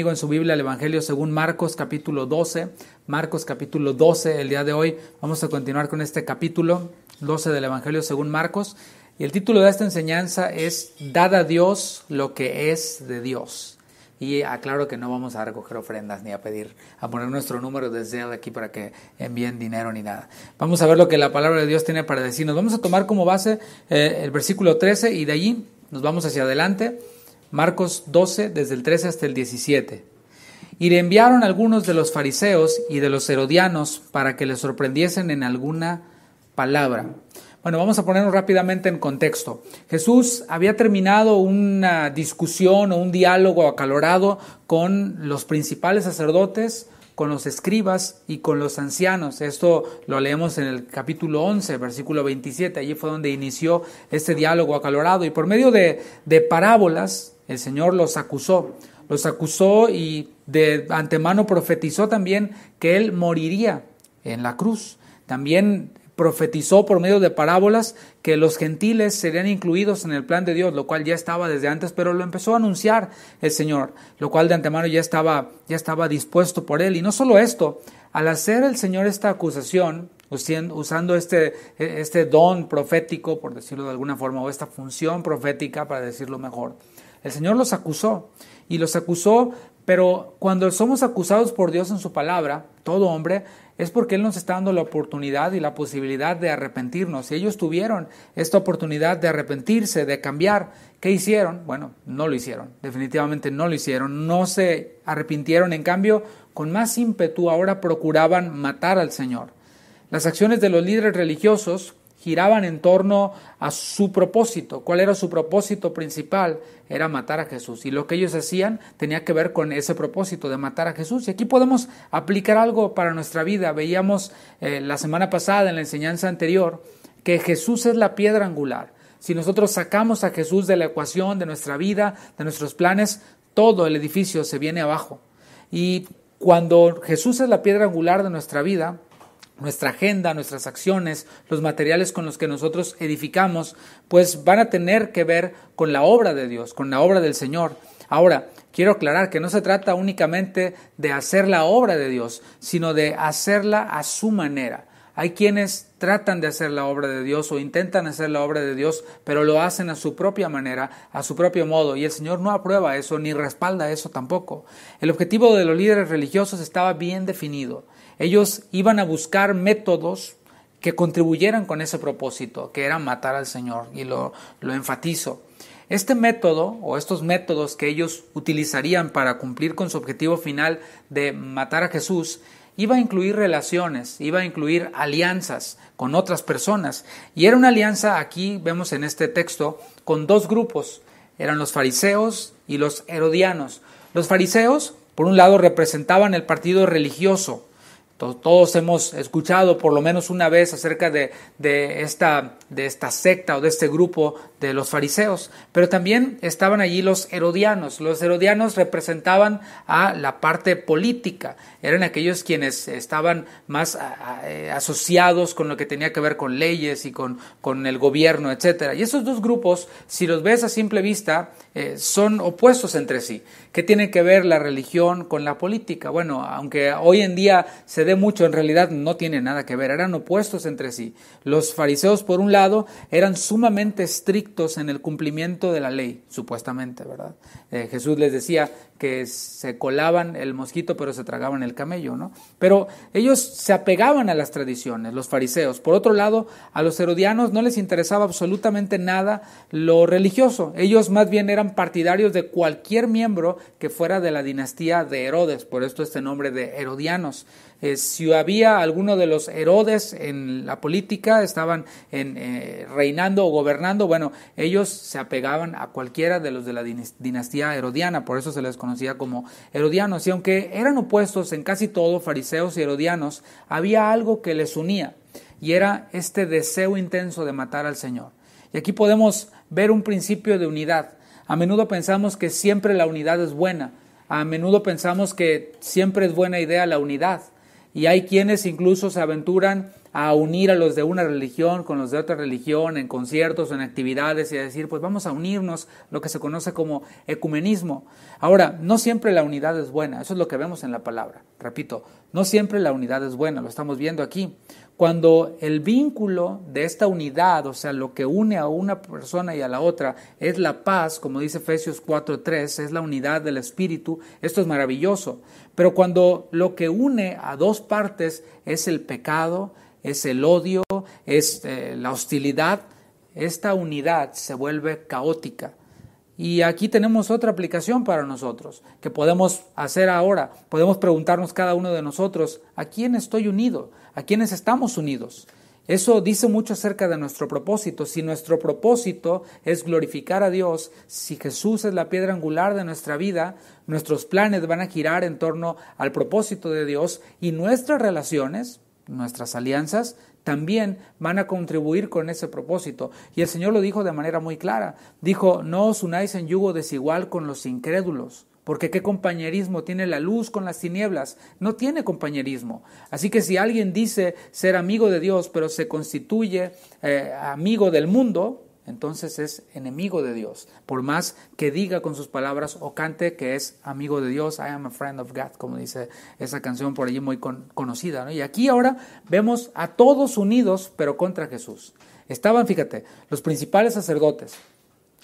en su Biblia el Evangelio según Marcos capítulo 12. Marcos capítulo 12, el día de hoy vamos a continuar con este capítulo 12 del Evangelio según Marcos. Y el título de esta enseñanza es Dada a Dios lo que es de Dios. Y aclaro que no vamos a recoger ofrendas ni a pedir, a poner nuestro número de aquí para que envíen dinero ni nada. Vamos a ver lo que la palabra de Dios tiene para decirnos. Vamos a tomar como base eh, el versículo 13 y de allí nos vamos hacia adelante Marcos 12, desde el 13 hasta el 17. Y le enviaron algunos de los fariseos y de los herodianos para que le sorprendiesen en alguna palabra. Bueno, vamos a ponernos rápidamente en contexto. Jesús había terminado una discusión o un diálogo acalorado con los principales sacerdotes, con los escribas y con los ancianos. Esto lo leemos en el capítulo 11, versículo 27. Allí fue donde inició este diálogo acalorado. Y por medio de, de parábolas, el Señor los acusó, los acusó y de antemano profetizó también que Él moriría en la cruz. También profetizó por medio de parábolas que los gentiles serían incluidos en el plan de Dios, lo cual ya estaba desde antes, pero lo empezó a anunciar el Señor, lo cual de antemano ya estaba, ya estaba dispuesto por él. Y no solo esto, al hacer el Señor esta acusación, usando este, este don profético, por decirlo de alguna forma, o esta función profética, para decirlo mejor, el Señor los acusó y los acusó, pero cuando somos acusados por Dios en su palabra, todo hombre, es porque Él nos está dando la oportunidad y la posibilidad de arrepentirnos. Si ellos tuvieron esta oportunidad de arrepentirse, de cambiar, ¿qué hicieron? Bueno, no lo hicieron, definitivamente no lo hicieron, no se arrepintieron, en cambio, con más ímpetu ahora procuraban matar al Señor. Las acciones de los líderes religiosos giraban en torno a su propósito. ¿Cuál era su propósito principal? Era matar a Jesús. Y lo que ellos hacían tenía que ver con ese propósito de matar a Jesús. Y aquí podemos aplicar algo para nuestra vida. Veíamos eh, la semana pasada en la enseñanza anterior que Jesús es la piedra angular. Si nosotros sacamos a Jesús de la ecuación, de nuestra vida, de nuestros planes, todo el edificio se viene abajo. Y cuando Jesús es la piedra angular de nuestra vida, nuestra agenda, nuestras acciones, los materiales con los que nosotros edificamos, pues van a tener que ver con la obra de Dios, con la obra del Señor. Ahora, quiero aclarar que no se trata únicamente de hacer la obra de Dios, sino de hacerla a su manera. Hay quienes tratan de hacer la obra de Dios o intentan hacer la obra de Dios, pero lo hacen a su propia manera, a su propio modo, y el Señor no aprueba eso ni respalda eso tampoco. El objetivo de los líderes religiosos estaba bien definido. Ellos iban a buscar métodos que contribuyeran con ese propósito, que era matar al Señor, y lo, enfatizo. Este método o estos métodos que ellos utilizarían para cumplir con su objetivo final de matar a Jesús iba a incluir relaciones, iba a incluir alianzas con otras personas. Y era una alianza, aquí vemos en este texto, con dos grupos. Eran los fariseos y los herodianos. Los fariseos, por un lado, representaban el partido religioso, todos hemos escuchado por lo menos una vez acerca de, de, esta, de esta secta o de este grupo de los fariseos, pero también estaban allí los herodianos. Los herodianos representaban a la parte política, eran aquellos quienes estaban más eh, asociados con lo que tenía que ver con leyes y con, con el gobierno, etc. Y esos dos grupos, si los ves a simple vista, eh, son opuestos entre sí. ¿Qué tiene que ver la religión con la política? Bueno, aunque hoy en día se dé mucho, en realidad no tiene nada que ver, eran opuestos entre sí. Los fariseos, por un lado, eran sumamente estrictos, en el cumplimiento de la ley, supuestamente, ¿verdad? Eh, Jesús les decía que se colaban el mosquito pero se tragaban el camello, ¿no? Pero ellos se apegaban a las tradiciones, los fariseos. Por otro lado, a los herodianos no les interesaba absolutamente nada lo religioso. Ellos más bien eran partidarios de cualquier miembro que fuera de la dinastía de Herodes, por esto este nombre de herodianos. Eh, si había alguno de los Herodes en la política, estaban en, eh, reinando o gobernando, bueno, ellos se apegaban a cualquiera de los de la dinastía herodiana, por eso se les conocía como herodianos. Y aunque eran opuestos en casi todo, fariseos y herodianos, había algo que les unía y era este deseo intenso de matar al Señor. Y aquí podemos ver un principio de unidad. A menudo pensamos que siempre la unidad es buena, a menudo pensamos que siempre es buena idea la unidad, y hay quienes incluso se aventuran a unir a los de una religión con los de otra religión en conciertos o en actividades y a decir, pues vamos a unirnos, lo que se conoce como ecumenismo. Ahora, no siempre la unidad es buena, eso es lo que vemos en la palabra. Repito, no siempre la unidad es buena, lo estamos viendo aquí. Cuando el vínculo de esta unidad, o sea, lo que une a una persona y a la otra, es la paz, como dice Efesios 4.3, es la unidad del Espíritu, esto es maravilloso. Pero cuando lo que une a dos partes es el pecado, es el odio, es eh, la hostilidad, esta unidad se vuelve caótica y aquí tenemos otra aplicación para nosotros que podemos hacer ahora. Podemos preguntarnos cada uno de nosotros, ¿a quién estoy unido? ¿A quiénes estamos unidos? Eso dice mucho acerca de nuestro propósito. Si nuestro propósito es glorificar a Dios, si Jesús es la piedra angular de nuestra vida, nuestros planes van a girar en torno al propósito de Dios y nuestras relaciones, nuestras alianzas, también van a contribuir con ese propósito. Y el Señor lo dijo de manera muy clara. Dijo, no os unáis en yugo desigual con los incrédulos. Porque qué compañerismo tiene la luz con las tinieblas. No tiene compañerismo. Así que si alguien dice ser amigo de Dios, pero se constituye eh, amigo del mundo, entonces es enemigo de Dios. Por más que diga con sus palabras o cante que es amigo de Dios, I am a friend of God, como dice esa canción por allí muy conocida. Y aquí ahora vemos a todos unidos, pero contra Jesús. Estaban, fíjate, los principales sacerdotes,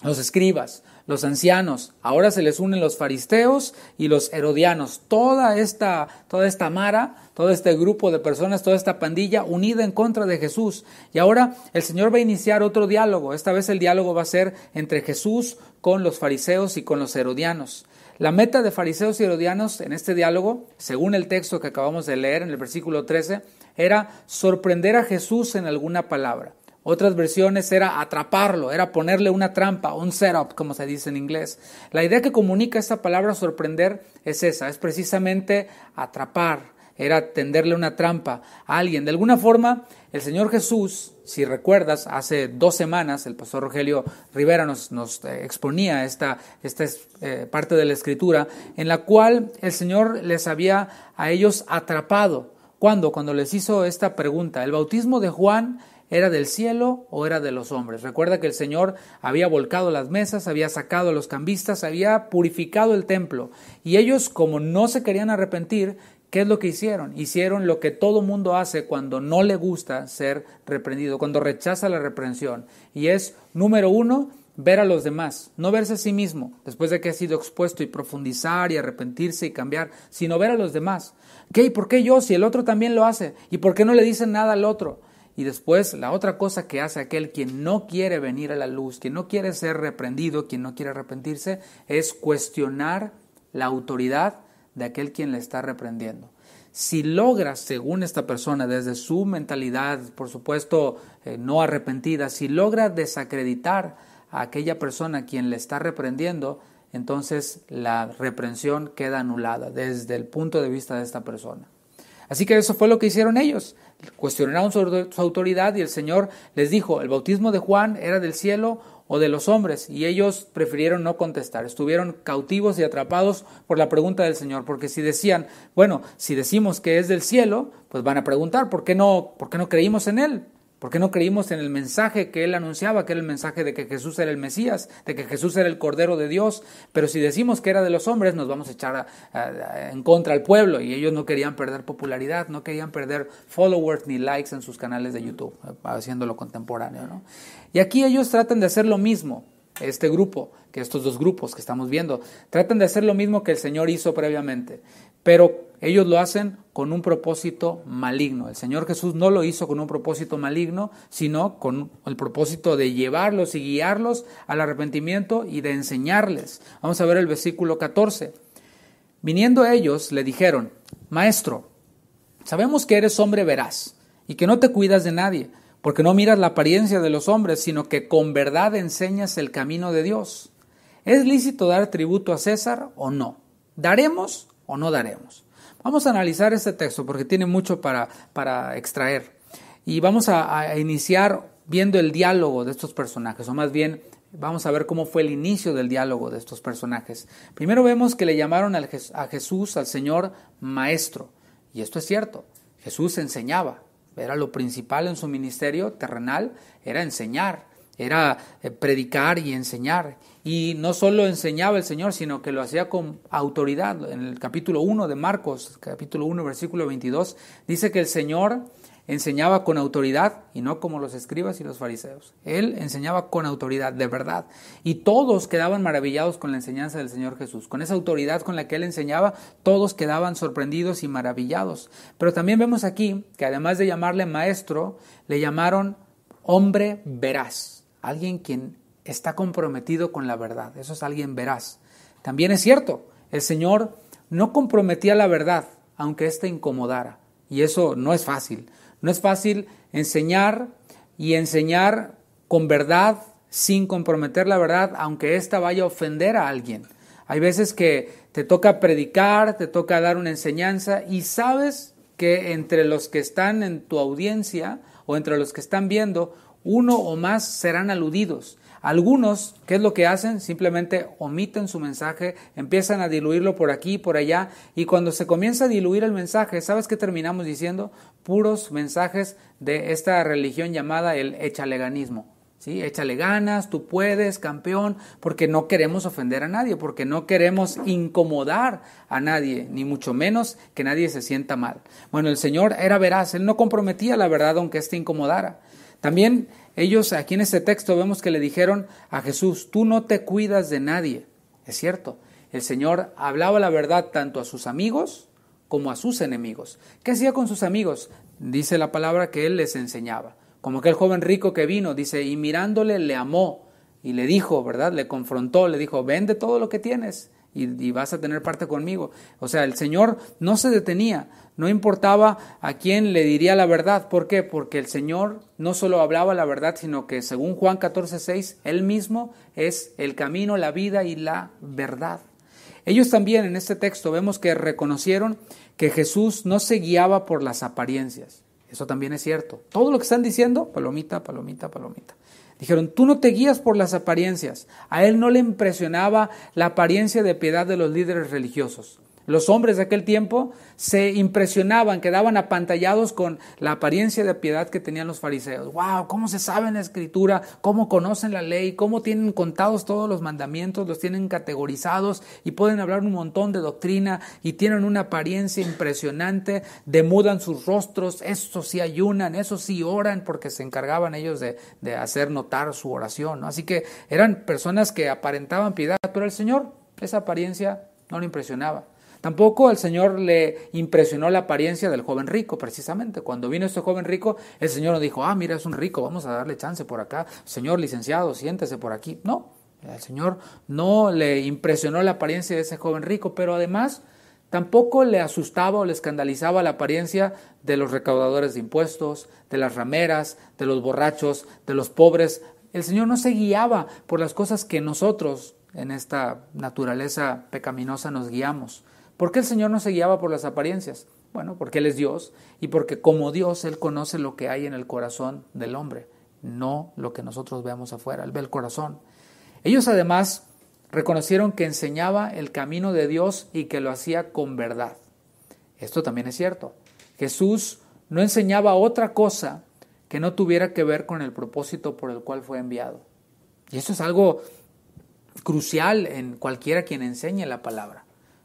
los escribas, los ancianos, ahora se les unen los fariseos y los herodianos, toda esta, toda esta mara, todo este grupo de personas, toda esta pandilla unida en contra de Jesús. Y ahora el Señor va a iniciar otro diálogo, esta vez el diálogo va a ser entre Jesús con los fariseos y con los herodianos. La meta de fariseos y herodianos en este diálogo, según el texto que acabamos de leer en el versículo 13, era sorprender a Jesús en alguna palabra. Otras versiones era atraparlo, era ponerle una trampa, un setup, como se dice en inglés. La idea que comunica esta palabra sorprender es esa, es precisamente atrapar, era tenderle una trampa a alguien. De alguna forma, el Señor Jesús, si recuerdas, hace dos semanas el pastor Rogelio Rivera nos, nos eh, exponía esta, esta eh, parte de la escritura, en la cual el Señor les había a ellos atrapado. ¿Cuándo? Cuando les hizo esta pregunta. El bautismo de Juan ¿Era del cielo o era de los hombres? Recuerda que el Señor había volcado las mesas, había sacado a los cambistas, había purificado el templo. Y ellos, como no se querían arrepentir, ¿Qué es lo que hicieron? Hicieron lo que todo mundo hace cuando no le gusta ser reprendido, cuando rechaza la reprensión. Y es, número uno, ver a los demás, no verse a sí mismo, después de que ha sido expuesto y profundizar y arrepentirse y cambiar, sino ver a los demás. ¿Qué? ¿Y por qué yo si el otro también lo hace? ¿Y por qué no le dicen nada al otro? Y después, la otra cosa que hace aquel quien no quiere venir a la luz, quien no quiere ser reprendido, quien no quiere arrepentirse, es cuestionar la autoridad de aquel quien le está reprendiendo. Si logra, según esta persona, desde su mentalidad, por supuesto, eh, no arrepentida, si logra desacreditar a aquella persona quien le está reprendiendo, entonces la reprensión queda anulada desde el punto de vista de esta persona. Así que eso fue lo que hicieron ellos. Cuestionaron su, su autoridad y el Señor les dijo, el bautismo de Juan era del cielo o de los hombres, y ellos prefirieron no contestar. Estuvieron cautivos y atrapados por la pregunta del Señor, porque si decían, bueno, si decimos que es del cielo, pues van a preguntar, ¿por qué no, por qué no creímos en Él? ¿Por qué no creímos en el mensaje que él anunciaba, que era el mensaje de que Jesús era el Mesías, de que Jesús era el Cordero de Dios? Pero si decimos que era de los hombres, nos vamos a echar en contra al pueblo. Y ellos no querían perder popularidad, no querían perder followers ni likes en sus canales de YouTube, haciéndolo contemporáneo. Y aquí ellos tratan de hacer lo mismo este grupo, que estos dos grupos que estamos viendo, tratan de hacer lo mismo que el Señor hizo previamente, pero ellos lo hacen con un propósito maligno. El Señor Jesús no lo hizo con un propósito maligno, sino con el propósito de llevarlos y guiarlos al arrepentimiento y de enseñarles. Vamos a ver el versículo 14. Viniendo ellos, le dijeron, Maestro, sabemos que eres hombre veraz y que no te cuidas de nadie, porque no miras la apariencia de los hombres, sino que con verdad enseñas el camino de Dios. ¿Es lícito dar tributo a César o no? ¿Daremos o no daremos? Vamos a analizar este texto porque tiene mucho para, para extraer. Y vamos a, a iniciar viendo el diálogo de estos personajes, o más bien vamos a ver cómo fue el inicio del diálogo de estos personajes. Primero vemos que le llamaron a Jesús, al Señor, maestro. Y esto es cierto, Jesús enseñaba, era lo principal en su ministerio terrenal, era enseñar, era eh, predicar y enseñar. Y no solo enseñaba el Señor, sino que lo hacía con autoridad. En el capítulo 1 de Marcos, capítulo 1, versículo 22, dice que el Señor enseñaba con autoridad y no como los escribas y los fariseos. Él enseñaba con autoridad, de verdad. Y todos quedaban maravillados con la enseñanza del Señor Jesús. Con esa autoridad con la que él enseñaba, todos quedaban sorprendidos y maravillados. Pero también vemos aquí que además de llamarle maestro, le llamaron hombre veraz, alguien quien está comprometido con la verdad. Eso es alguien veraz. También es cierto, el Señor no comprometía la verdad, aunque ésta incomodara. Y eso no es fácil. No es fácil enseñar y enseñar con verdad sin comprometer la verdad, aunque ésta vaya a ofender a alguien. Hay veces que te toca predicar, te toca dar una enseñanza y sabes que entre los que están en tu audiencia o entre los que están viendo, uno o más serán aludidos. Algunos, ¿qué es lo que hacen? Simplemente omiten su mensaje, empiezan a diluirlo por aquí, por allá, y cuando se comienza a diluir el mensaje, ¿sabes qué terminamos diciendo? Puros mensajes de esta religión llamada el echaleganismo. ¿Sí? Échale ganas, tú puedes, campeón, porque no queremos ofender a nadie, porque no queremos incomodar a nadie, ni mucho menos que nadie se sienta mal. Bueno, el Señor era veraz, Él no comprometía la verdad aunque éste incomodara. También ellos aquí en este texto vemos que le dijeron a Jesús, tú no te cuidas de nadie. Es cierto, el Señor hablaba la verdad tanto a sus amigos como a sus enemigos. ¿Qué hacía con sus amigos? Dice la palabra que Él les enseñaba. Como aquel joven rico que vino, dice, y mirándole le amó y le dijo, ¿verdad? Le confrontó, le dijo, vende todo lo que tienes y, vas a tener parte conmigo. O sea, el Señor no se detenía, no importaba a quién le diría la verdad. ¿Por qué? Porque el Señor no solo hablaba la verdad, sino que según Juan 6 Él mismo es el camino, la vida y la verdad. Ellos también en este texto vemos que reconocieron que Jesús no se guiaba por las apariencias. Eso también es cierto. Todo lo que están diciendo, palomita, palomita, palomita. Dijeron, tú no te guías por las apariencias. A él no le impresionaba la apariencia de piedad de los líderes religiosos. Los hombres de aquel tiempo se impresionaban, quedaban apantallados con la apariencia de piedad que tenían los fariseos. ¡Wow! ¿Cómo se sabe la escritura? ¿Cómo conocen la ley? ¿Cómo tienen contados todos los mandamientos? ¿Los tienen categorizados? Y pueden hablar un montón de doctrina y tienen una apariencia impresionante, demudan sus rostros, eso sí ayunan, eso sí oran, porque se encargaban ellos de, hacer notar su oración. Así que eran personas que aparentaban piedad, pero el Señor esa apariencia no le impresionaba. Tampoco al Señor le impresionó la apariencia del joven rico, precisamente. Cuando vino este joven rico, el Señor no dijo, ah, mira, es un rico, vamos a darle chance por acá. Señor licenciado, siéntese por aquí. No, al Señor no le impresionó la apariencia de ese joven rico, pero además tampoco le asustaba o le escandalizaba la apariencia de los recaudadores de impuestos, de las rameras, de los borrachos, de los pobres. El Señor no se guiaba por las cosas que nosotros en esta naturaleza pecaminosa nos guiamos. ¿Por qué el Señor no se guiaba por las apariencias? Bueno, porque Él es Dios y porque como Dios Él conoce lo que hay en el corazón del hombre, no lo que nosotros veamos afuera, Él ve el corazón. Ellos además reconocieron que enseñaba el camino de Dios y que lo hacía con verdad. Esto también es cierto. Jesús no enseñaba otra cosa que no tuviera que ver con el propósito por el cual fue enviado. Y eso es algo crucial en cualquiera quien enseñe la palabra.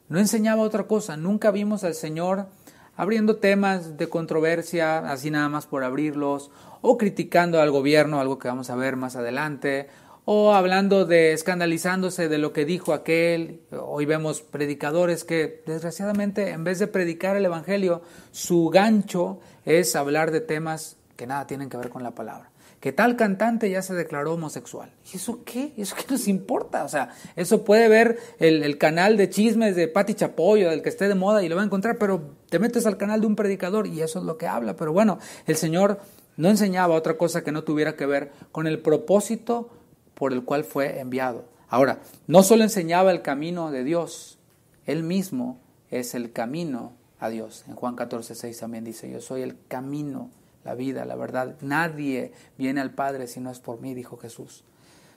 No enseñaba otra cosa, nunca vimos al Señor abriendo temas de controversia, así nada más por abrirlos, o criticando al gobierno, algo que vamos a ver más adelante, o hablando de escandalizándose de lo que dijo aquel. Hoy vemos predicadores que desgraciadamente en vez de predicar el Evangelio, su gancho es hablar de temas que nada tienen que ver con la palabra que tal cantante ya se declaró homosexual. ¿Y eso qué? ¿Eso qué nos importa? O sea, eso puede ver el, canal de chismes de Pati Chapoyo, del que esté de moda y lo va a encontrar, pero te metes al canal de un predicador y eso es lo que habla. Pero bueno, el Señor no enseñaba otra cosa que no tuviera que ver con el propósito por el cual fue enviado. Ahora, no solo enseñaba el camino de Dios, Él mismo es el camino a Dios. En Juan 14, 6 también dice, yo soy el camino, la vida, la verdad. Nadie viene al Padre si no es por mí, dijo Jesús.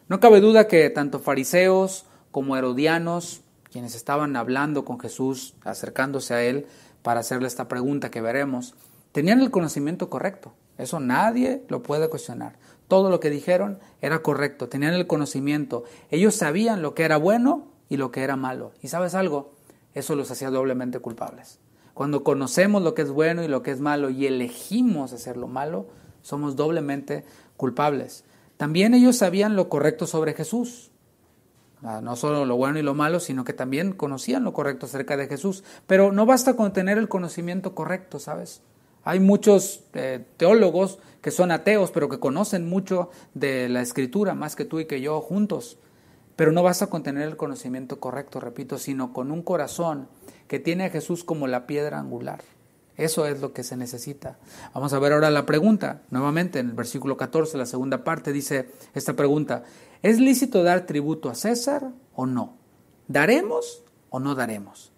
No cabe duda que tanto fariseos como herodianos, quienes estaban hablando con Jesús, acercándose a él para hacerle esta pregunta que veremos, tenían el conocimiento correcto. Eso nadie lo puede cuestionar. Todo lo que dijeron era correcto, tenían el conocimiento. Ellos sabían lo que era bueno y lo que era malo. ¿Y sabes algo? Eso los hacía doblemente culpables. Cuando conocemos lo que es bueno y lo que es malo y elegimos hacer lo malo, somos doblemente culpables. También ellos sabían lo correcto sobre Jesús. Ah, no solo lo bueno y lo malo, sino que también conocían lo correcto acerca de Jesús. Pero no basta con tener el conocimiento correcto, ¿sabes? Hay muchos eh, teólogos que son ateos, pero que conocen mucho de la escritura, más que tú y que yo juntos. Pero no basta con tener el conocimiento correcto, repito, sino con un corazón que tiene a Jesús como la piedra angular. Eso es lo que se necesita. Vamos a ver ahora la pregunta. Nuevamente, en el versículo 14, la segunda parte, dice esta pregunta. ¿Es lícito dar tributo a César o no? ¿Daremos o no daremos?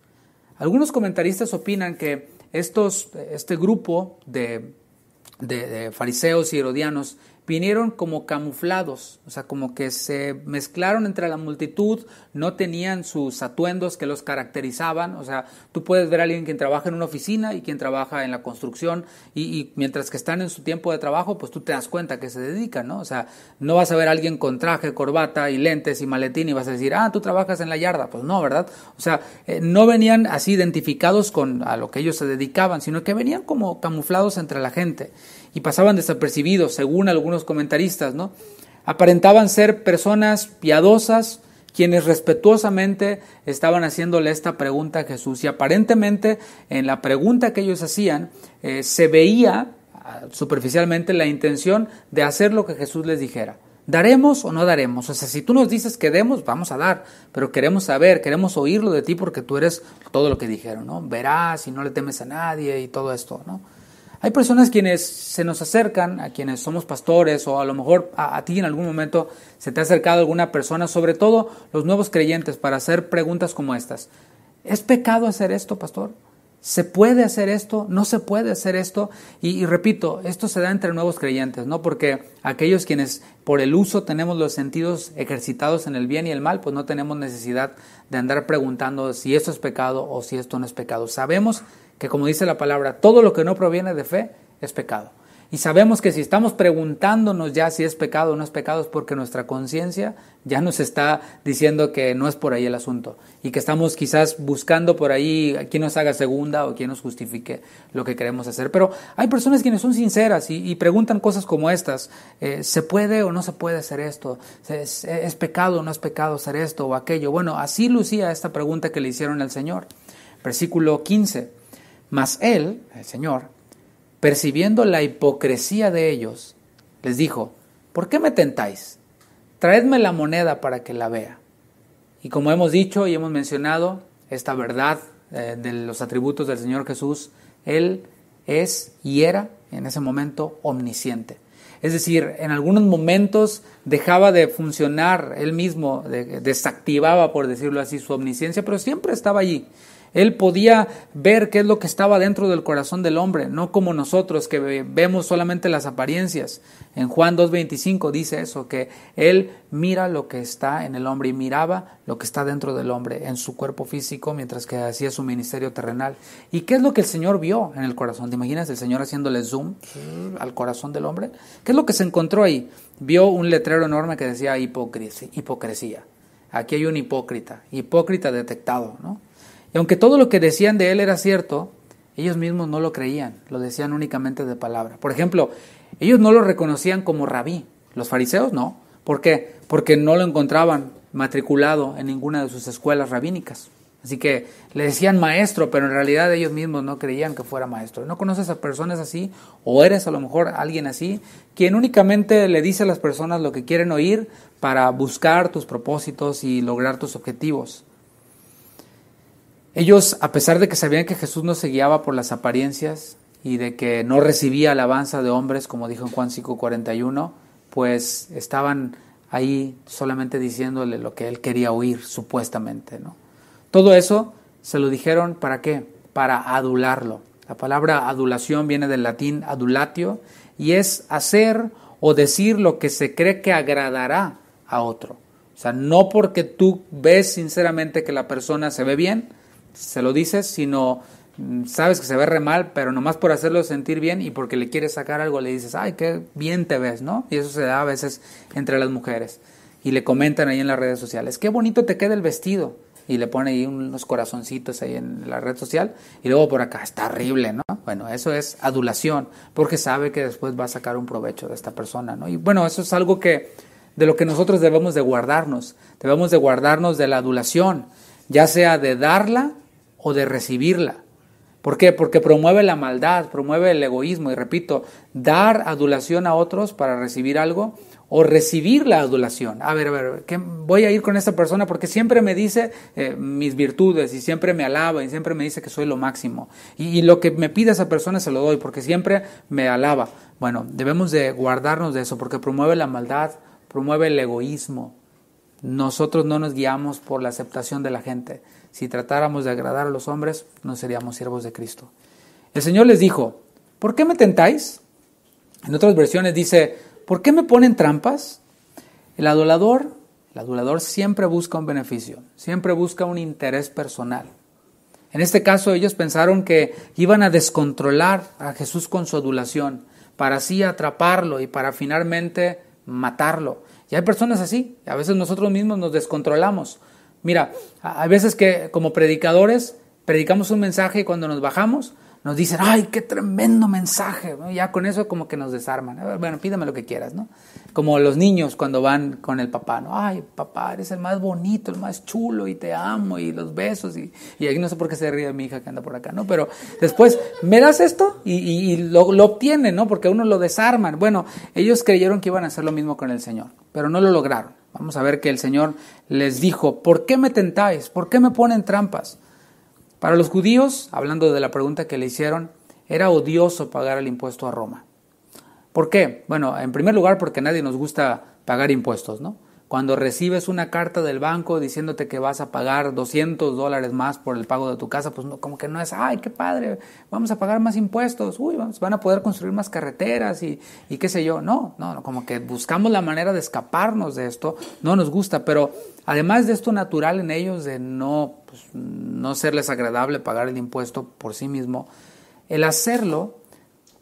Algunos comentaristas opinan que estos, este grupo de, de fariseos y herodianos vinieron como camuflados, o sea, como que se mezclaron entre la multitud, no tenían sus atuendos que los caracterizaban, o sea, tú puedes ver a alguien quien trabaja en una oficina y quien trabaja en la construcción y, mientras que están en su tiempo de trabajo, pues tú te das cuenta que se dedican, ¿no? O sea, no vas a ver a alguien con traje, corbata y lentes y maletín y vas a decir, ah, tú trabajas en la yarda, pues no, ¿verdad? O sea, eh, no venían así identificados con a lo que ellos se dedicaban, sino que venían como camuflados entre la gente y pasaban desapercibidos, según algunos comentaristas, ¿no? Aparentaban ser personas piadosas, quienes respetuosamente estaban haciéndole esta pregunta a Jesús. Y aparentemente en la pregunta que ellos hacían eh, se veía ah, superficialmente la intención de hacer lo que Jesús les dijera. ¿Daremos o no daremos? O sea, si tú nos dices que demos, vamos a dar, pero queremos saber, queremos oírlo de ti porque tú eres todo lo que dijeron, ¿no? Verás y no le temes a nadie y todo esto, ¿no? Hay personas quienes se nos acercan, a quienes somos pastores o a lo mejor a, ti en algún momento se te ha acercado alguna persona, sobre todo los nuevos creyentes, para hacer preguntas como estas. ¿Es pecado hacer esto, pastor? ¿Se puede hacer esto? ¿No se puede hacer esto? Y, y repito, esto se da entre nuevos creyentes, ¿no? Porque aquellos quienes por el uso tenemos los sentidos ejercitados en el bien y el mal, pues no tenemos necesidad de andar preguntando si esto es pecado o si esto no es pecado. Sabemos que como dice la palabra, todo lo que no proviene de fe es pecado. Y sabemos que si estamos preguntándonos ya si es pecado o no es pecado es porque nuestra conciencia ya nos está diciendo que no es por ahí el asunto y que estamos quizás buscando por ahí a quien nos haga segunda o quien nos justifique lo que queremos hacer. Pero hay personas quienes son sinceras y, preguntan cosas como estas, eh, ¿se puede o no se puede hacer esto? ¿Es, pecado o no es pecado hacer esto o aquello? Bueno, así lucía esta pregunta que le hicieron al Señor. Versículo 15. Mas él, el Señor, percibiendo la hipocresía de ellos, les dijo, ¿por qué me tentáis? Traedme la moneda para que la vea. Y como hemos dicho y hemos mencionado, esta verdad eh, de los atributos del Señor Jesús, Él es y era en ese momento omnisciente. Es decir, en algunos momentos dejaba de funcionar él mismo, desactivaba, por decirlo así, su omnisciencia, pero siempre estaba allí. Él podía ver qué es lo que estaba dentro del corazón del hombre, no como nosotros que vemos solamente las apariencias. En Juan 2.25 dice eso, que Él mira lo que está en el hombre y miraba lo que está dentro del hombre, en su cuerpo físico, mientras que hacía su ministerio terrenal. ¿Y qué es lo que el Señor vio en el corazón? ¿Te imaginas el Señor haciéndole zoom al corazón del hombre? ¿Qué es lo que se encontró ahí? Vio un letrero enorme que decía hipocresía. hipocresía. Aquí hay un hipócrita, hipócrita detectado, ¿no? Y aunque todo lo que decían de él era cierto, ellos mismos no lo creían, lo decían únicamente de palabra. Por ejemplo, ellos no lo reconocían como rabí, los fariseos no. ¿Por qué? Porque no lo encontraban matriculado en ninguna de sus escuelas rabínicas. Así que le decían maestro, pero en realidad ellos mismos no creían que fuera maestro. ¿No conoces a personas así? ¿O eres a lo mejor alguien así? Quien únicamente le dice a las personas lo que quieren oír para buscar tus propósitos y lograr tus objetivos. Ellos, a pesar de que sabían que Jesús no se guiaba por las apariencias y de que no recibía alabanza de hombres, como dijo en Juan 5:41, pues estaban ahí solamente diciéndole lo que él quería oír, supuestamente. ¿no? Todo eso se lo dijeron para qué? Para adularlo. La palabra adulación viene del latín adulatio y es hacer o decir lo que se cree que agradará a otro. O sea, no porque tú ves sinceramente que la persona se ve bien, se lo dices, sino mm, sabes que se ve re mal, pero nomás por hacerlo sentir bien y porque le quieres sacar algo le dices, ay, qué bien te ves, ¿no? Y eso se da a veces entre las mujeres. Y le comentan ahí en las redes sociales, qué bonito te queda el vestido. Y le pone ahí unos corazoncitos ahí en la red social. Y luego por acá, está horrible, ¿no? Bueno, eso es adulación, porque sabe que después va a sacar un provecho de esta persona, ¿no? Y bueno, eso es algo que de lo que nosotros debemos de guardarnos. Debemos de guardarnos de la adulación, ya sea de darla o de recibirla. ¿Por qué? Porque promueve la maldad, promueve el egoísmo. Y repito, dar adulación a otros para recibir algo o recibir la adulación. A ver, a ver, ¿qué? voy a ir con esta persona porque siempre me dice eh, mis virtudes y siempre me alaba y siempre me dice que soy lo máximo. Y, lo que me pide esa persona se lo doy porque siempre me alaba. Bueno, debemos de guardarnos de eso porque promueve la maldad, promueve el egoísmo. Nosotros no nos guiamos por la aceptación de la gente si tratáramos de agradar a los hombres, no seríamos siervos de Cristo. El Señor les dijo, ¿por qué me tentáis? En otras versiones dice, ¿por qué me ponen trampas? El adulador, el adulador siempre busca un beneficio, siempre busca un interés personal. En este caso ellos pensaron que iban a descontrolar a Jesús con su adulación, para así atraparlo y para finalmente matarlo. Y hay personas así, a veces nosotros mismos nos descontrolamos, Mira, hay veces que como predicadores predicamos un mensaje y cuando nos bajamos nos dicen, ay, qué tremendo mensaje. Ya con eso como que nos desarman. Bueno, pídame lo que quieras, ¿no? Como los niños cuando van con el papá, ¿no? Ay, papá, eres el más bonito, el más chulo y te amo y los besos. Y, y ahí no sé por qué se ríe mi hija que anda por acá, ¿no? Pero después, ¿me das esto? Y, lo, lo, obtienen, ¿no? Porque uno lo desarman. Bueno, ellos creyeron que iban a hacer lo mismo con el Señor, pero no lo lograron. Vamos a ver que el Señor les dijo, ¿por qué me tentáis? ¿Por qué me ponen trampas? Para los judíos, hablando de la pregunta que le hicieron, era odioso pagar el impuesto a Roma. ¿Por qué? Bueno, en primer lugar porque nadie nos gusta pagar impuestos, ¿no? Cuando recibes una carta del banco diciéndote que vas a pagar 200 dólares más por el pago de tu casa, pues no, como que no es, ay, qué padre, vamos a pagar más impuestos, uy, van a poder construir más carreteras y, qué sé yo. No, no, como que buscamos la manera de escaparnos de esto, no nos gusta, pero además de esto natural en ellos de no, pues, no serles agradable pagar el impuesto por sí mismo, el hacerlo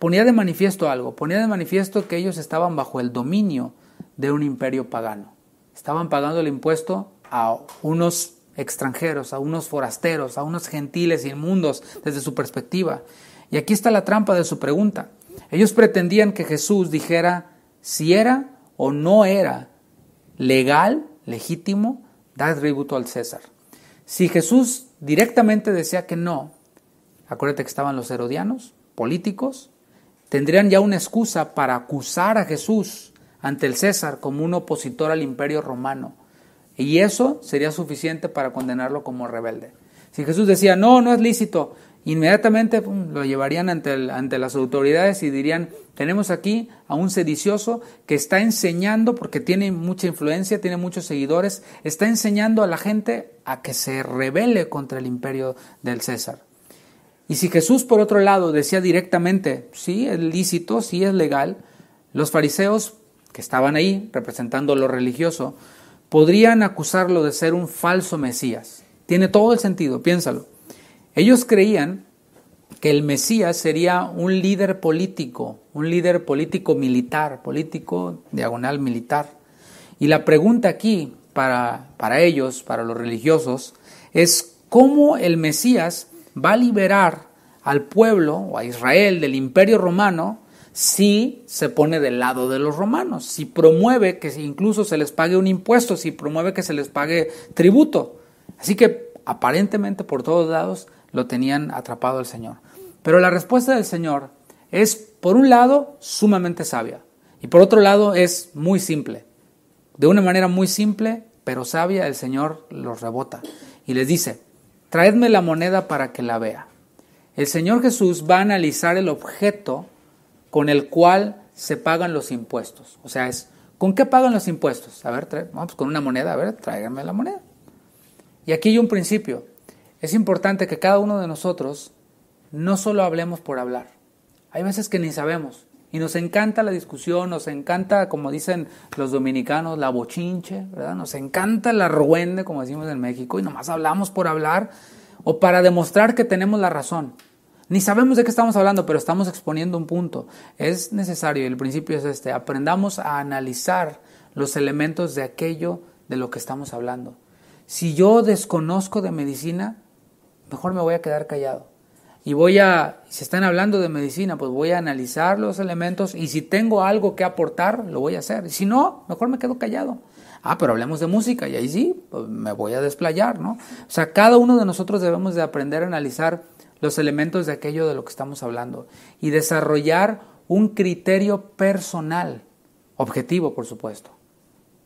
ponía de manifiesto algo, ponía de manifiesto que ellos estaban bajo el dominio de un imperio pagano estaban pagando el impuesto a unos extranjeros, a unos forasteros, a unos gentiles inmundos desde su perspectiva. Y aquí está la trampa de su pregunta. Ellos pretendían que Jesús dijera si era o no era legal, legítimo, dar tributo al César. Si Jesús directamente decía que no, acuérdate que estaban los herodianos, políticos, tendrían ya una excusa para acusar a Jesús ante el César como un opositor al imperio romano. Y eso sería suficiente para condenarlo como rebelde. Si Jesús decía, no, no es lícito, inmediatamente lo llevarían ante, ante las autoridades y dirían, tenemos aquí a un sedicioso que está enseñando, porque tiene mucha influencia, tiene muchos seguidores, está enseñando a la gente a que se rebele contra el imperio del César. Y si Jesús, por otro lado, decía directamente, sí, es lícito, sí, es legal, los fariseos que estaban ahí representando lo religioso, podrían acusarlo de ser un falso Mesías. Tiene todo el sentido, piénsalo. Ellos creían que el Mesías sería un líder político, un líder político militar, político diagonal militar. Y la pregunta aquí para, para ellos, para los religiosos, es cómo el Mesías va a liberar al pueblo o a Israel del imperio romano si se pone del lado de los romanos, si promueve que incluso se les pague un impuesto, si promueve que se les pague tributo. Así que aparentemente por todos lados lo tenían atrapado el Señor. Pero la respuesta del Señor es, por un lado, sumamente sabia y por otro lado es muy simple. De una manera muy simple, pero sabia, el Señor los rebota y les dice, traedme la moneda para que la vea. El Señor Jesús va a analizar el objeto con el cual se pagan los impuestos. O sea, es, ¿con qué pagan los impuestos? A ver, vamos, con una moneda, a ver, tráiganme la moneda. Y aquí hay un principio. Es importante que cada uno de nosotros no solo hablemos por hablar. Hay veces que ni sabemos. Y nos encanta la discusión, nos encanta, como dicen los dominicanos, la bochinche, ¿verdad? Nos encanta la ruende, como decimos en México, y nomás hablamos por hablar o para demostrar que tenemos la razón. Ni sabemos de qué estamos hablando, pero estamos exponiendo un punto. Es necesario, y el principio es este, aprendamos a analizar los elementos de aquello de lo que estamos hablando. Si yo desconozco de medicina, mejor me voy a quedar callado. Y voy a, si están hablando de medicina, pues voy a analizar los elementos y si tengo algo que aportar, lo voy a hacer. Y si no, mejor me quedo callado. Ah, pero hablemos de música y ahí sí, pues me voy a desplayar, ¿no? O sea, cada uno de nosotros debemos de aprender a analizar los elementos de aquello de lo que estamos hablando y desarrollar un criterio personal, objetivo por supuesto,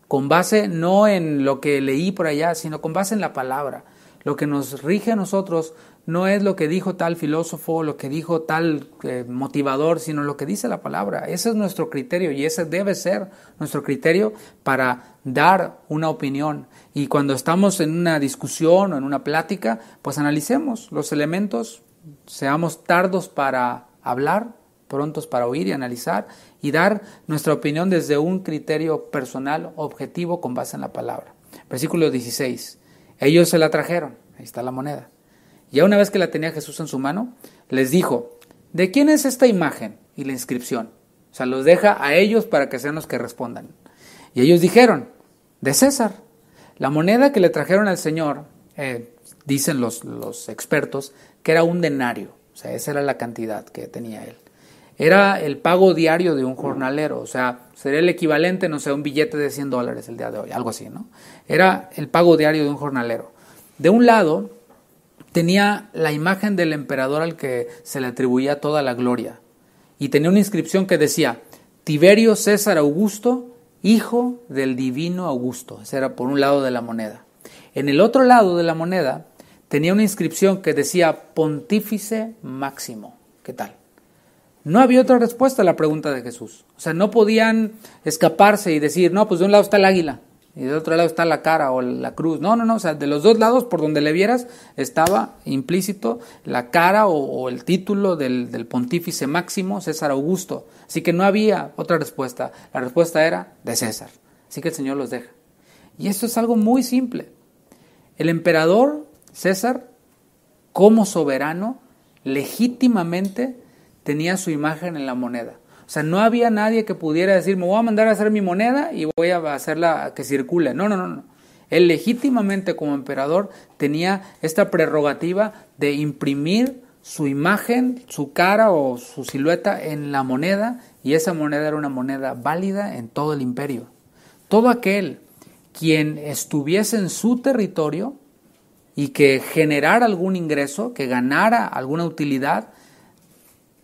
con base no en lo que leí por allá, sino con base en la palabra. Lo que nos rige a nosotros no es lo que dijo tal filósofo, lo que dijo tal eh, motivador, sino lo que dice la palabra. Ese es nuestro criterio y ese debe ser nuestro criterio para dar una opinión. Y cuando estamos en una discusión o en una plática, pues analicemos los elementos seamos tardos para hablar, prontos para oír y analizar y dar nuestra opinión desde un criterio personal objetivo con base en la palabra. Versículo 16. Ellos se la trajeron, ahí está la moneda. Ya una vez que la tenía Jesús en su mano, les dijo, ¿de quién es esta imagen y la inscripción? O sea, los deja a ellos para que sean los que respondan. Y ellos dijeron, de César. La moneda que le trajeron al Señor eh, dicen los, los, expertos que era un denario, o sea, esa era la cantidad que tenía él. Era el pago diario de un jornalero, o sea, sería el equivalente, no sé, a un billete de 100 dólares el día de hoy, algo así, ¿no? Era el pago diario de un jornalero. De un lado, tenía la imagen del emperador al que se le atribuía toda la gloria, y tenía una inscripción que decía, Tiberio César Augusto, hijo del divino Augusto. Ese era por un lado de la moneda. En el otro lado de la moneda tenía una inscripción que decía Pontífice Máximo. ¿Qué tal? No había otra respuesta a la pregunta de Jesús. O sea, no podían escaparse y decir, no, pues de un lado está el águila y de otro lado está la cara o la cruz. No, no, no, o sea, de los dos lados, por donde le vieras, estaba implícito la cara o, el título del, pontífice máximo, César Augusto. Así que no había otra respuesta. La respuesta era de César. Así que el Señor los deja. Y esto es algo muy simple. El emperador César, como soberano, legítimamente tenía su imagen en la moneda. O sea, no había nadie que pudiera decir, me voy a mandar a hacer mi moneda y voy a hacerla que circule. No, no, no, no. Él legítimamente como emperador tenía esta prerrogativa de imprimir su imagen, su cara o su silueta en la moneda y esa moneda era una moneda válida en todo el imperio. Todo aquel quien estuviese en su territorio y que generara algún ingreso, que ganara alguna utilidad,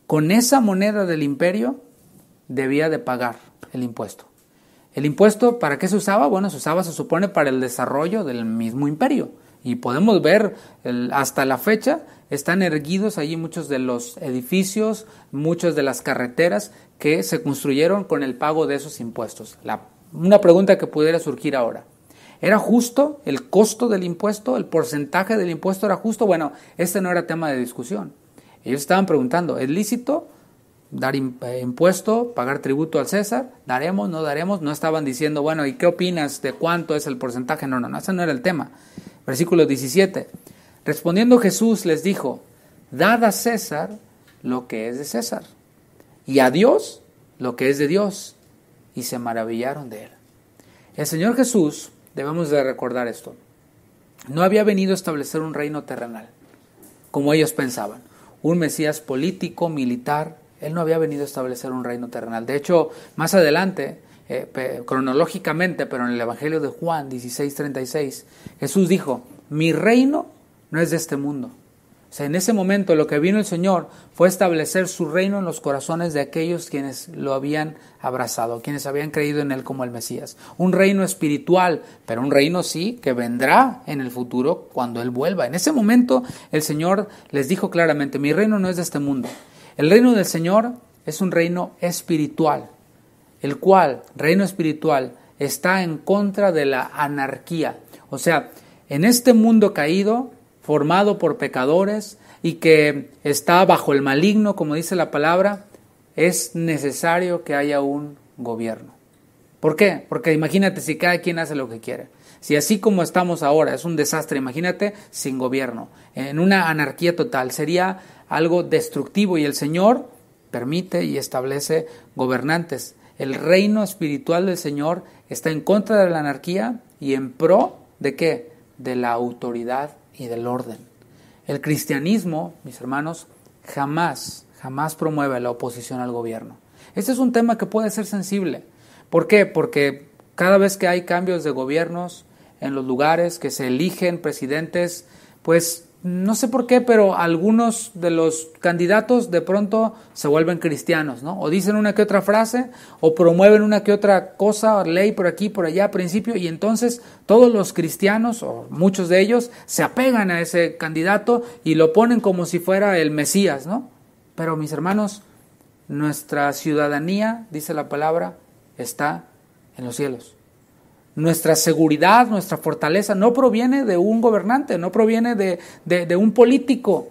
con esa moneda del imperio debía de pagar el impuesto. El impuesto, ¿para qué se usaba? Bueno, se usaba, se supone, para el desarrollo del mismo imperio. Y podemos ver hasta la fecha, están erguidos allí muchos de los edificios, muchas de las carreteras que se construyeron con el pago de esos impuestos. La una pregunta que pudiera surgir ahora. ¿Era justo el costo del impuesto? ¿El porcentaje del impuesto era justo? Bueno, este no era tema de discusión. Ellos estaban preguntando, ¿es lícito dar eh, impuesto, pagar tributo al César? ¿Daremos, no daremos? No estaban diciendo, bueno, ¿y qué opinas de cuánto es el porcentaje? No, no, no, ese no era el tema. Versículo 17. Respondiendo Jesús les dijo, dad a César lo que es de César y a Dios lo que es de Dios y se maravillaron de él. El Señor Jesús, debemos de recordar esto, no había venido a establecer un reino terrenal, como ellos pensaban, un Mesías político, militar, él no había venido a establecer un reino terrenal. De hecho, más adelante, eh, cronológicamente, pero en el Evangelio de Juan 16:36, Jesús dijo, mi reino no es de este mundo. O sea, en ese momento lo que vino el Señor fue establecer su reino en los corazones de aquellos quienes lo habían abrazado, quienes habían creído en Él como el Mesías. Un reino espiritual, pero un reino sí que vendrá en el futuro cuando Él vuelva. En ese momento el Señor les dijo claramente, mi reino no es de este mundo. El reino del Señor es un reino espiritual, el cual, reino espiritual, está en contra de la anarquía. O sea, en este mundo caído formado por pecadores y que está bajo el maligno, como dice la palabra, es necesario que haya un gobierno. ¿Por qué? Porque imagínate si cada quien hace lo que quiere. Si así como estamos ahora es un desastre, imagínate sin gobierno, en una anarquía total, sería algo destructivo y el Señor permite y establece gobernantes. El reino espiritual del Señor está en contra de la anarquía y en pro de qué? De la autoridad y del orden. El cristianismo, mis hermanos, jamás, jamás promueve la oposición al gobierno. Este es un tema que puede ser sensible. ¿Por qué? Porque cada vez que hay cambios de gobiernos en los lugares que se eligen presidentes, pues no sé por qué, pero algunos de los candidatos de pronto se vuelven cristianos, ¿no? O dicen una que otra frase, o promueven una que otra cosa, ley por aquí, por allá, al principio, y entonces todos los cristianos, o muchos de ellos, se apegan a ese candidato y lo ponen como si fuera el Mesías, ¿no? Pero mis hermanos, nuestra ciudadanía, dice la palabra, está en los cielos. Nuestra seguridad, nuestra fortaleza no proviene de un gobernante, no proviene de, un político,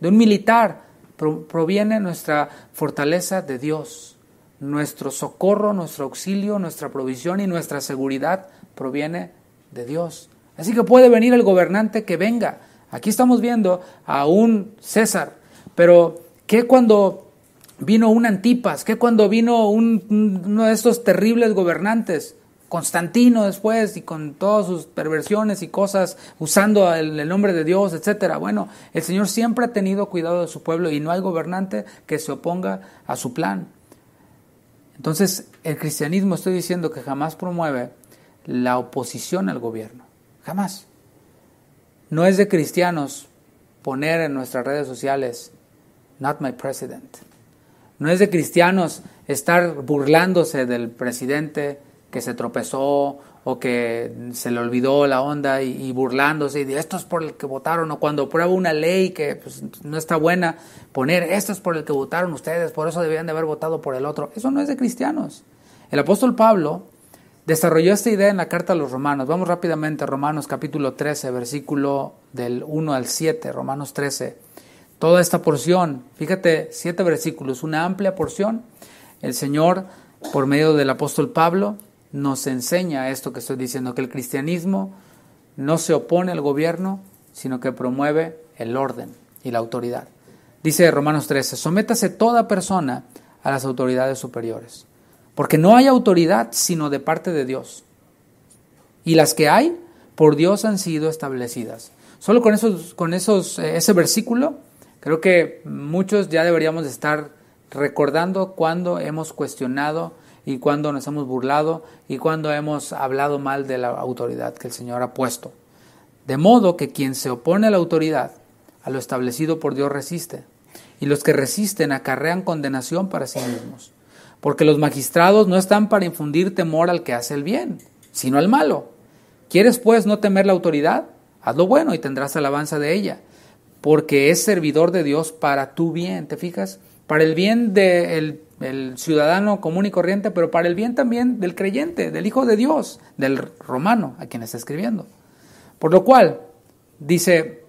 de un militar, proviene nuestra fortaleza de Dios. Nuestro socorro, nuestro auxilio, nuestra provisión y nuestra seguridad proviene de Dios. Así que puede venir el gobernante que venga. Aquí estamos viendo a un César, pero ¿qué cuando vino un Antipas? ¿Qué cuando vino uno de estos terribles gobernantes? Constantino después y con todas sus perversiones y cosas usando el, nombre de Dios, etcétera. Bueno, el Señor siempre ha tenido cuidado de su pueblo y no hay gobernante que se oponga a su plan. Entonces, el cristianismo estoy diciendo que jamás promueve la oposición al gobierno. Jamás. No es de cristianos poner en nuestras redes sociales not my president. No es de cristianos estar burlándose del presidente que se tropezó o que se le olvidó la onda y, burlándose y de esto es por el que votaron o cuando prueba una ley que pues, no está buena poner esto es por el que votaron ustedes por eso debían de haber votado por el otro eso no es de cristianos el apóstol Pablo desarrolló esta idea en la carta a los romanos vamos rápidamente a Romanos capítulo 13 versículo del 1 al 7 Romanos 13 toda esta porción fíjate siete versículos una amplia porción el Señor por medio del apóstol Pablo nos enseña esto que estoy diciendo, que el cristianismo no se opone al gobierno, sino que promueve el orden y la autoridad. Dice Romanos 13, sométase toda persona a las autoridades superiores, porque no hay autoridad sino de parte de Dios. Y las que hay, por Dios han sido establecidas. Solo con, esos, con esos, eh, ese versículo, creo que muchos ya deberíamos estar recordando cuando hemos cuestionado y cuando nos hemos burlado y cuando hemos hablado mal de la autoridad que el Señor ha puesto. De modo que quien se opone a la autoridad, a lo establecido por Dios resiste, y los que resisten acarrean condenación para sí mismos, porque los magistrados no están para infundir temor al que hace el bien, sino al malo. ¿Quieres pues no temer la autoridad? Haz lo bueno y tendrás alabanza de ella, porque es servidor de Dios para tu bien, ¿te fijas? para el bien del ciudadano común y corriente, pero para el bien también del creyente, del Hijo de Dios, del romano a quien está escribiendo. Por lo cual, dice,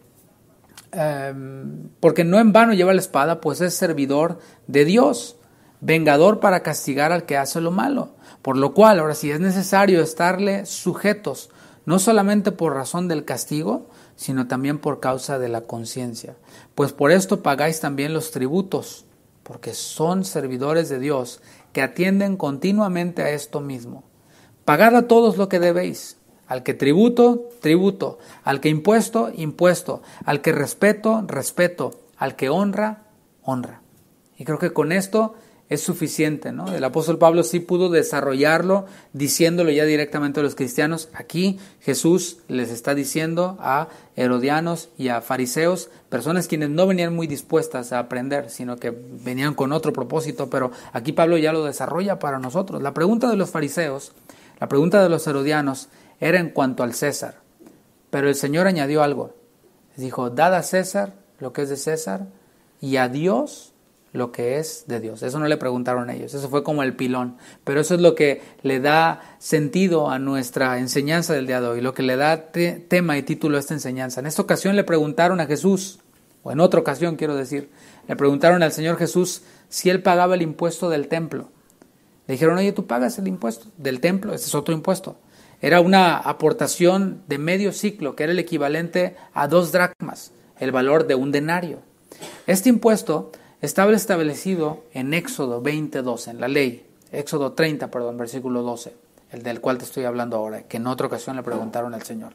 em, porque no en vano lleva la espada, pues es servidor de Dios, vengador para castigar al que hace lo malo. Por lo cual, ahora sí es necesario estarle sujetos, no solamente por razón del castigo, sino también por causa de la conciencia. Pues por esto pagáis también los tributos porque son servidores de Dios que atienden continuamente a esto mismo. Pagad a todos lo que debéis, al que tributo, tributo, al que impuesto, impuesto, al que respeto, respeto, al que honra, honra. Y creo que con esto es suficiente, ¿no? El apóstol Pablo sí pudo desarrollarlo diciéndolo ya directamente a los cristianos. Aquí Jesús les está diciendo a herodianos y a fariseos, personas quienes no venían muy dispuestas a aprender, sino que venían con otro propósito, pero aquí Pablo ya lo desarrolla para nosotros. La pregunta de los fariseos, la pregunta de los herodianos era en cuanto al César, pero el Señor añadió algo. Dijo, dad a César lo que es de César y a Dios lo que es de Dios. Eso no le preguntaron a ellos, eso fue como el pilón. Pero eso es lo que le da sentido a nuestra enseñanza del día de hoy, lo que le da tema y título a esta enseñanza. En esta ocasión le preguntaron a Jesús, o en otra ocasión quiero decir, le preguntaron al Señor Jesús si él pagaba el impuesto del templo. Le dijeron, oye, tú pagas el impuesto del templo, este es otro impuesto. Era una aportación de medio ciclo, que era el equivalente a dos dracmas, el valor de un denario. Este impuesto estaba establecido en Éxodo 20:12, en la ley, Éxodo 30, perdón, versículo 12, el del cual te estoy hablando ahora, que en otra ocasión le preguntaron al Señor.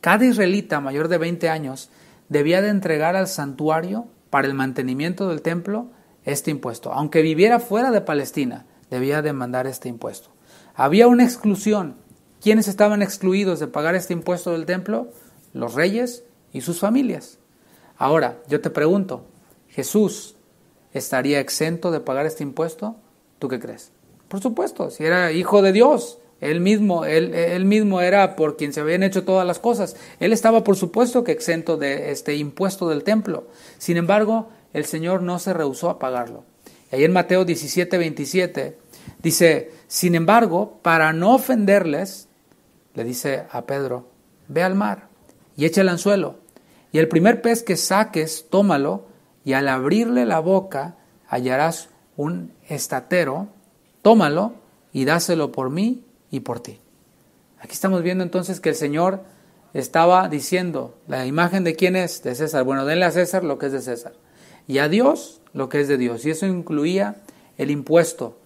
Cada israelita mayor de 20 años debía de entregar al santuario para el mantenimiento del templo este impuesto. Aunque viviera fuera de Palestina, debía demandar este impuesto. Había una exclusión. ¿Quiénes estaban excluidos de pagar este impuesto del templo? Los reyes y sus familias. Ahora, yo te pregunto, Jesús estaría exento de pagar este impuesto? ¿Tú qué crees? Por supuesto, si era hijo de Dios, él mismo, él, mismo era por quien se habían hecho todas las cosas. Él estaba, por supuesto, que exento de este impuesto del templo. Sin embargo, el Señor no se rehusó a pagarlo. Y ahí en Mateo 17, 27 dice, sin embargo, para no ofenderles, le dice a Pedro, ve al mar y echa el anzuelo. Y el primer pez que saques, tómalo y al abrirle la boca hallarás un estatero, tómalo y dáselo por mí y por ti. Aquí estamos viendo entonces que el Señor estaba diciendo, la imagen de quién es, de César. Bueno, denle a César lo que es de César y a Dios lo que es de Dios. Y eso incluía el impuesto,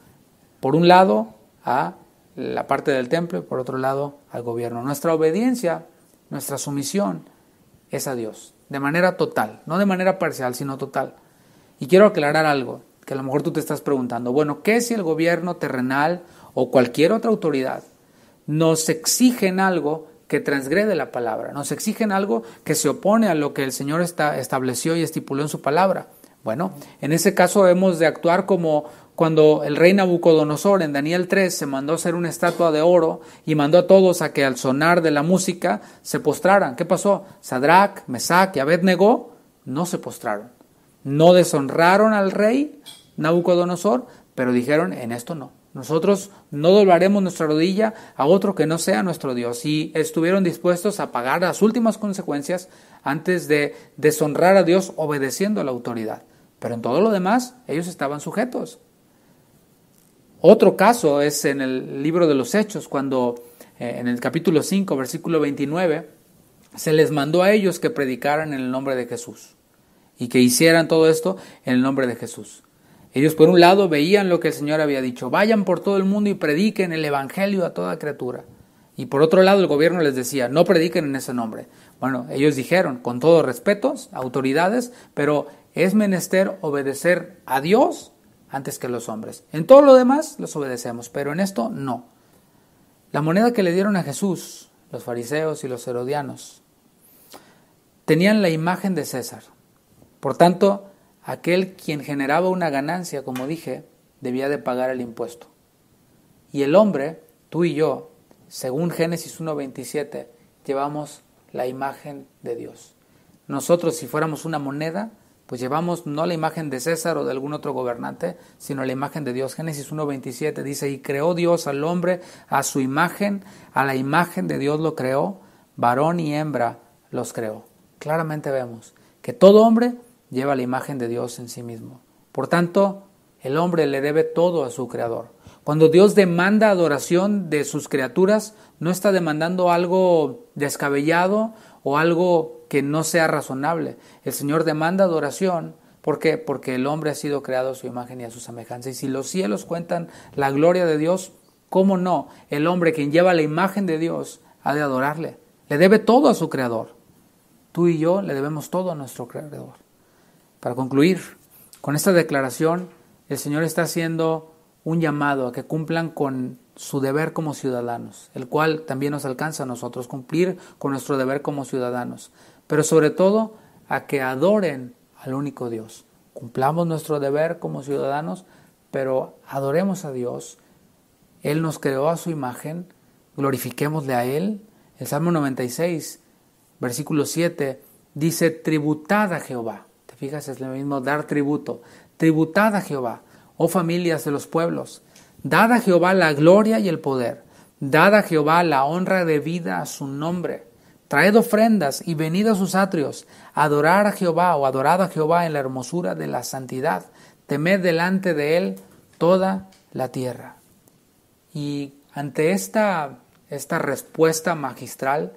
por un lado, a la parte del templo y por otro lado al gobierno. Nuestra obediencia, nuestra sumisión es a Dios de manera total, no de manera parcial, sino total. Y quiero aclarar algo que a lo mejor tú te estás preguntando, bueno, ¿qué si el gobierno terrenal o cualquier otra autoridad nos exigen algo que transgrede la palabra? Nos exigen algo que se opone a lo que el Señor está, estableció y estipuló en su palabra. Bueno, en ese caso hemos de actuar como, cuando el rey Nabucodonosor en Daniel 3 se mandó a hacer una estatua de oro y mandó a todos a que al sonar de la música se postraran. ¿Qué pasó? Sadrach, Mesach y Abednego no se postraron. No deshonraron al rey Nabucodonosor, pero dijeron, en esto no. Nosotros no doblaremos nuestra rodilla a otro que no sea nuestro Dios. Y estuvieron dispuestos a pagar las últimas consecuencias antes de deshonrar a Dios obedeciendo a la autoridad. Pero en todo lo demás, ellos estaban sujetos. Otro caso es en el libro de los Hechos, cuando eh, en el capítulo 5, versículo 29, se les mandó a ellos que predicaran en el nombre de Jesús y que hicieran todo esto en el nombre de Jesús. Ellos por un lado veían lo que el Señor había dicho, vayan por todo el mundo y prediquen el Evangelio a toda criatura. Y por otro lado el gobierno les decía, no prediquen en ese nombre. Bueno, ellos dijeron, con todo respeto, autoridades, pero es menester obedecer a Dios antes que los hombres. En todo lo demás los obedecemos, pero en esto no. La moneda que le dieron a Jesús, los fariseos y los herodianos, tenían la imagen de César. Por tanto, aquel quien generaba una ganancia, como dije, debía de pagar el impuesto. Y el hombre, tú y yo, según Génesis 1.27, llevamos la imagen de Dios. Nosotros, si fuéramos una moneda, pues llevamos no la imagen de César o de algún otro gobernante, sino la imagen de Dios. Génesis 1.27 dice, y creó Dios al hombre a su imagen, a la imagen de Dios lo creó, varón y hembra los creó. Claramente vemos que todo hombre lleva la imagen de Dios en sí mismo. Por tanto, el hombre le debe todo a su creador. Cuando Dios demanda adoración de sus criaturas, no está demandando algo descabellado o algo que no sea razonable. El Señor demanda adoración. ¿Por qué? Porque el hombre ha sido creado a su imagen y a su semejanza. Y si los cielos cuentan la gloria de Dios, ¿cómo no? El hombre quien lleva la imagen de Dios ha de adorarle. Le debe todo a su creador. Tú y yo le debemos todo a nuestro creador. Para concluir, con esta declaración, el Señor está haciendo un llamado a que cumplan con su deber como ciudadanos, el cual también nos alcanza a nosotros cumplir con nuestro deber como ciudadanos, pero sobre todo a que adoren al único Dios. Cumplamos nuestro deber como ciudadanos, pero adoremos a Dios. Él nos creó a su imagen, glorifiquémosle a Él. El Salmo 96, versículo 7, dice, tributad a Jehová. ¿Te fijas? Es lo mismo dar tributo. Tributad a Jehová oh familias de los pueblos, dad a Jehová la gloria y el poder, dad a Jehová la honra debida a su nombre. Traed ofrendas y venid a sus atrios, adorar a Jehová o adorad a Jehová en la hermosura de la santidad, temed delante de él toda la tierra. Y ante esta, esta respuesta magistral,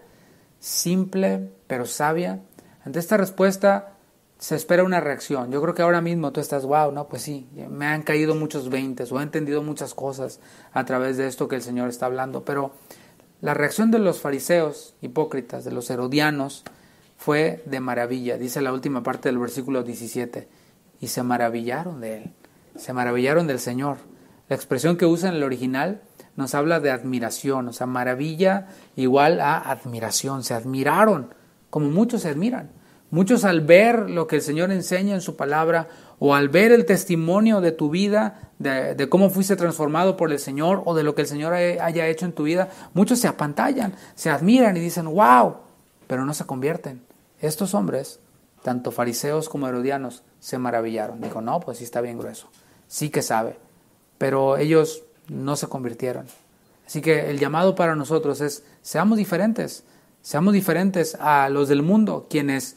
simple pero sabia, ante esta respuesta se espera una reacción. Yo creo que ahora mismo tú estás, wow, no, pues sí, me han caído muchos veintes o he entendido muchas cosas a través de esto que el Señor está hablando. Pero la reacción de los fariseos hipócritas, de los herodianos, fue de maravilla. Dice la última parte del versículo 17. Y se maravillaron de él, se maravillaron del Señor. La expresión que usa en el original nos habla de admiración, o sea, maravilla igual a admiración. Se admiraron, como muchos se admiran Muchos al ver lo que el Señor enseña en su palabra o al ver el testimonio de tu vida, de, cómo fuiste transformado por el Señor o de lo que el Señor haya hecho en tu vida, muchos se apantallan, se admiran y dicen, wow, pero no se convierten. Estos hombres, tanto fariseos como erudianos, se maravillaron. Dijo, no, pues sí está bien grueso, sí que sabe, pero ellos no se convirtieron. Así que el llamado para nosotros es, seamos diferentes, seamos diferentes a los del mundo, quienes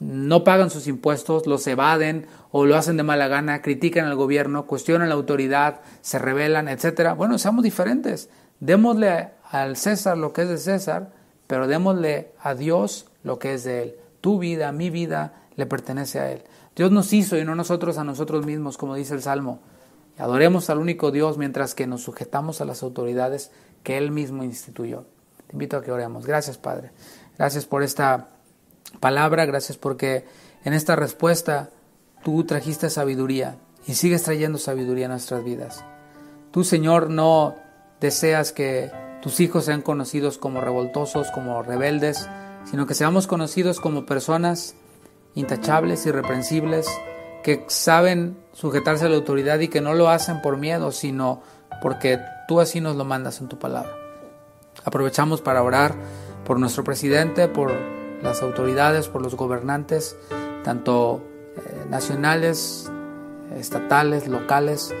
no pagan sus impuestos, los evaden o lo hacen de mala gana, critican al gobierno, cuestionan la autoridad, se rebelan, etc. Bueno, seamos diferentes. Démosle al César lo que es de César, pero démosle a Dios lo que es de Él. Tu vida, mi vida, le pertenece a Él. Dios nos hizo y no nosotros a nosotros mismos, como dice el Salmo. Adoremos al único Dios mientras que nos sujetamos a las autoridades que Él mismo instituyó. Te invito a que oremos. Gracias, Padre. Gracias por esta palabra, gracias porque en esta respuesta tú trajiste sabiduría y sigues trayendo sabiduría a nuestras vidas. Tú, Señor, no deseas que tus hijos sean conocidos como revoltosos, como rebeldes, sino que seamos conocidos como personas intachables, irreprensibles, que saben sujetarse a la autoridad y que no lo hacen por miedo, sino porque tú así nos lo mandas en tu palabra. Aprovechamos para orar por nuestro presidente, por las autoridades, por los gobernantes, tanto eh, nacionales, estatales, locales.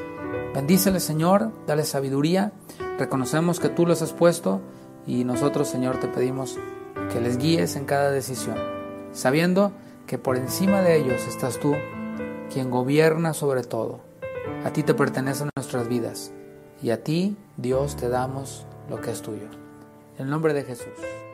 Bendíceles, Señor, dale sabiduría. Reconocemos que tú los has puesto y nosotros, Señor, te pedimos que les guíes en cada decisión, sabiendo que por encima de ellos estás tú, quien gobierna sobre todo. A ti te pertenecen nuestras vidas y a ti, Dios, te damos lo que es tuyo. En el nombre de Jesús.